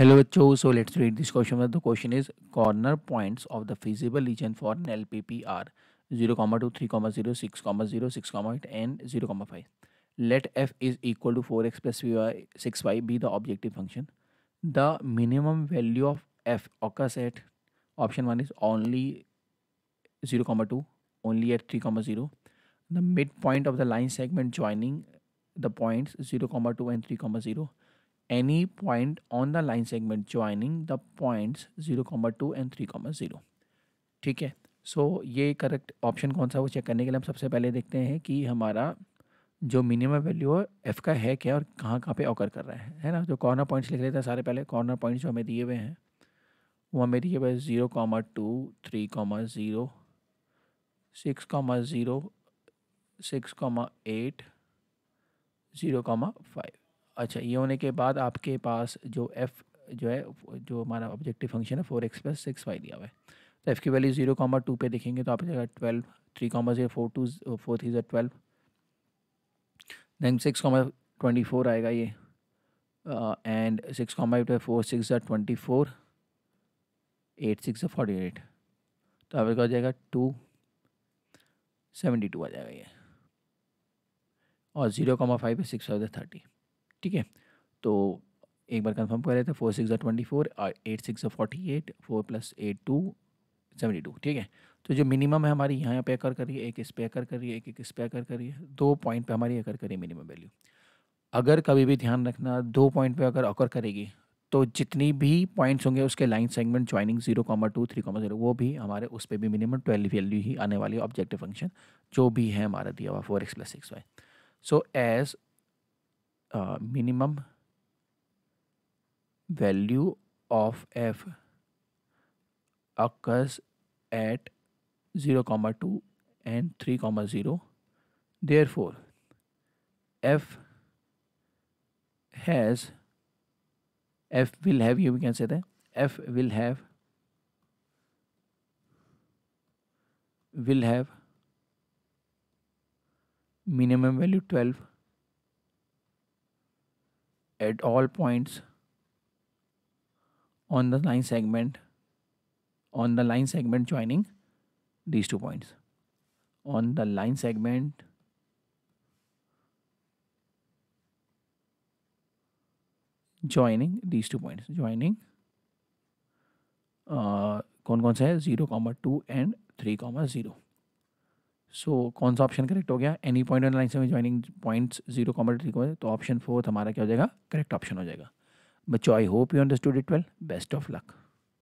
Hello Cho, so let's read this question. The question is corner points of the feasible region for an LPP are 0, 2, 3, 0, 6, 0, 6, 8 and 0, 5. Let f is equal to 4x plus 6y be the objective function. The minimum value of f occurs at option 1 is only 0, 2, only at 3, 0. The midpoint of the line segment joining the points 0, 2 and 3, 0 any point on the line segment joining the points 0,2 and 3,0 ठीक है सो ये correct option कौन सा वो check करने के लिए हम सबसे पहले देखते हैं कि हमारा जो मिनिमम वैल्यू है एफ़ का है क्या और कहाँ कहाँ पे ऑकर कर रहा है है ना जो कॉर्नर पॉइंट्स लिख लेते हैं सारे पहले कॉर्नर पॉइंट्स जो हमें दिए हुए हैं वो हमें दिए हुए zero comma two three comma zero six comma zero six comma eight zero comma five अच्छा ये होने के बाद आपके पास जो एफ़ जो है जो हमारा ऑब्जेक्टिव फंक्शन है four x plus six y दिया हुआ है तो एफ़ की वैल्यू जीरो कॉमर टू पर देखेंगे तो आप जगह twelve three comma zero four two four three जो twelve then six comma twenty four आएगा ये and six comma four six जो ट्वेंटी फोर एट सिक्स ज़र फोर्टी एट तो आप हो जाएगा टू सेवेंटी टू आ जाएगा ये और zero comma five six thirty ठीक है तो एक बार कंफर्म कर लेते थे फोर सिक्स ट्वेंटी फोर और eight six forty eight four plus eight two seventy two ठीक है तो जो मिनिमम है हमारी यहाँ पे रही करिए एक इस पे रही करिए एक एक इस पे रही करिए दो पॉइंट पे हमारी एकर करिए मिनिमम वैल्यू अगर कभी भी ध्यान रखना दो पॉइंट पे अगर अकर करेगी तो जितनी भी पॉइंट्स होंगे उसके line segment joining zero comma two three comma zero वो भी हमारे उस पर भी मिनिमम ट्वेल्व वैल्यू ही आने वाली ऑब्जेक्टिव फंक्शन जो भी है हमारा दिया हुआ four x plus six y so as Uh, minimum value of f occurs at 0 comma 2 and 3 comma 0 therefore f has f will have you can say that f will have will have minimum value 12 at all points on the line segment on the line segment joining these two points on the line segment joining these two points joining uh, कौन कौन सा zero comma two and three comma zero? So so, कौन सा option correct हो गया any point on line से joining points zero comma three तो option fourth हमारा क्या हो जाएगा करेक्ट ऑप्शन हो जाएगा बच्चों I hope you understood it well best of luck